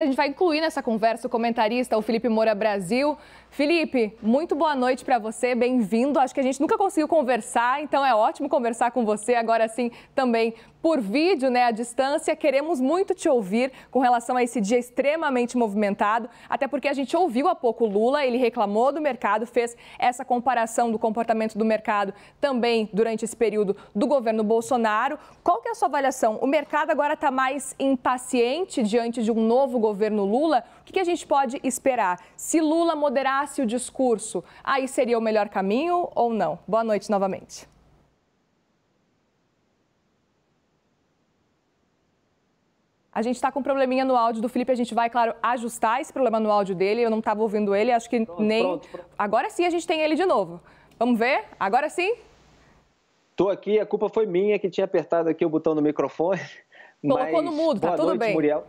A gente vai incluir nessa conversa o comentarista, o Felipe Moura Brasil. Felipe, muito boa noite para você, bem-vindo. Acho que a gente nunca conseguiu conversar, então é ótimo conversar com você agora sim também por vídeo, né, à distância. Queremos muito te ouvir com relação a esse dia extremamente movimentado, até porque a gente ouviu há pouco Lula, ele reclamou do mercado, fez essa comparação do comportamento do mercado também durante esse período do governo Bolsonaro. Qual que é a sua avaliação? O mercado agora está mais impaciente diante de um novo governo Lula? O que, que a gente pode esperar? Se Lula moderasse o discurso, aí seria o melhor caminho ou não? Boa noite novamente. A gente está com um probleminha no áudio do Felipe, a gente vai, claro, ajustar esse problema no áudio dele. Eu não estava ouvindo ele, acho que pronto, nem. Pronto, pronto. Agora sim a gente tem ele de novo. Vamos ver? Agora sim? Tô aqui, a culpa foi minha que tinha apertado aqui o botão do microfone. Colocou mas... no mudo, tá Boa tudo noite, bem. Muriel.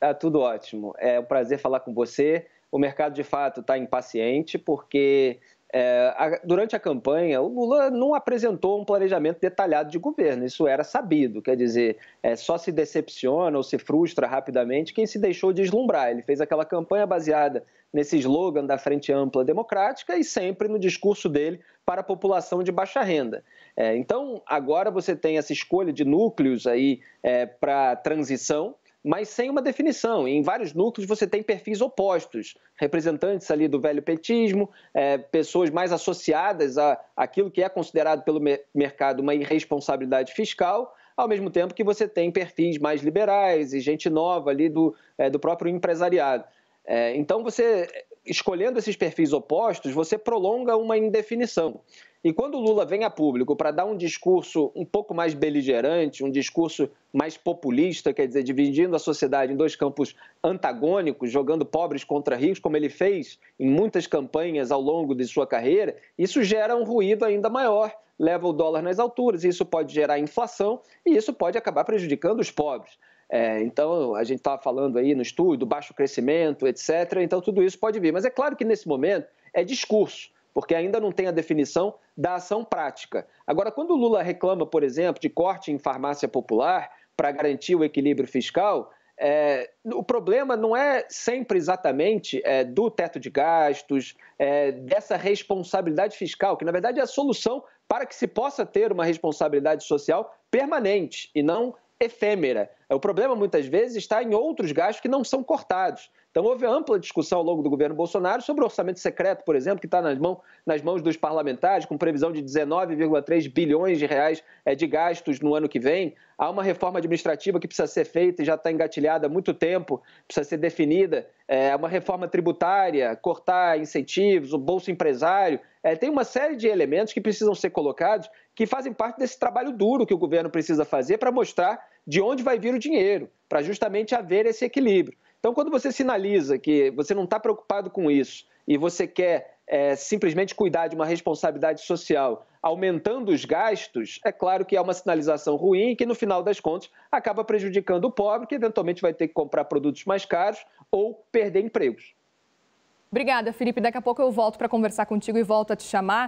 Tá tudo ótimo. É um prazer falar com você. O mercado de fato está impaciente porque é, a, durante a campanha, o Lula não apresentou um planejamento detalhado de governo, isso era sabido. Quer dizer, é, só se decepciona ou se frustra rapidamente quem se deixou deslumbrar. Ele fez aquela campanha baseada nesse slogan da Frente Ampla Democrática e sempre no discurso dele para a população de baixa renda. É, então, agora você tem essa escolha de núcleos aí é, para transição mas sem uma definição. em vários núcleos você tem perfis opostos, representantes ali do velho petismo, é, pessoas mais associadas a aquilo que é considerado pelo mercado uma irresponsabilidade fiscal, ao mesmo tempo que você tem perfis mais liberais e gente nova ali do, é, do próprio empresariado. É, então você escolhendo esses perfis opostos, você prolonga uma indefinição. E quando o Lula vem a público para dar um discurso um pouco mais beligerante, um discurso mais populista, quer dizer, dividindo a sociedade em dois campos antagônicos, jogando pobres contra ricos, como ele fez em muitas campanhas ao longo de sua carreira, isso gera um ruído ainda maior, leva o dólar nas alturas, isso pode gerar inflação e isso pode acabar prejudicando os pobres. É, então, a gente estava tá falando aí no do baixo crescimento, etc. Então, tudo isso pode vir. Mas é claro que nesse momento é discurso porque ainda não tem a definição da ação prática. Agora, quando o Lula reclama, por exemplo, de corte em farmácia popular para garantir o equilíbrio fiscal, é, o problema não é sempre exatamente é, do teto de gastos, é, dessa responsabilidade fiscal, que na verdade é a solução para que se possa ter uma responsabilidade social permanente e não efêmera. O problema, muitas vezes, está em outros gastos que não são cortados. Então, houve ampla discussão ao longo do governo Bolsonaro sobre o orçamento secreto, por exemplo, que está nas, mão, nas mãos dos parlamentares, com previsão de 19,3 bilhões de reais eh, de gastos no ano que vem. Há uma reforma administrativa que precisa ser feita e já está engatilhada há muito tempo, precisa ser definida. É uma reforma tributária, cortar incentivos, o bolso empresário. É, tem uma série de elementos que precisam ser colocados que fazem parte desse trabalho duro que o governo precisa fazer para mostrar de onde vai vir o dinheiro, para justamente haver esse equilíbrio. Então, quando você sinaliza que você não está preocupado com isso e você quer é, simplesmente cuidar de uma responsabilidade social aumentando os gastos, é claro que é uma sinalização ruim que, no final das contas, acaba prejudicando o pobre, que eventualmente vai ter que comprar produtos mais caros ou perder empregos. Obrigada, Felipe. Daqui a pouco eu volto para conversar contigo e volto a te chamar.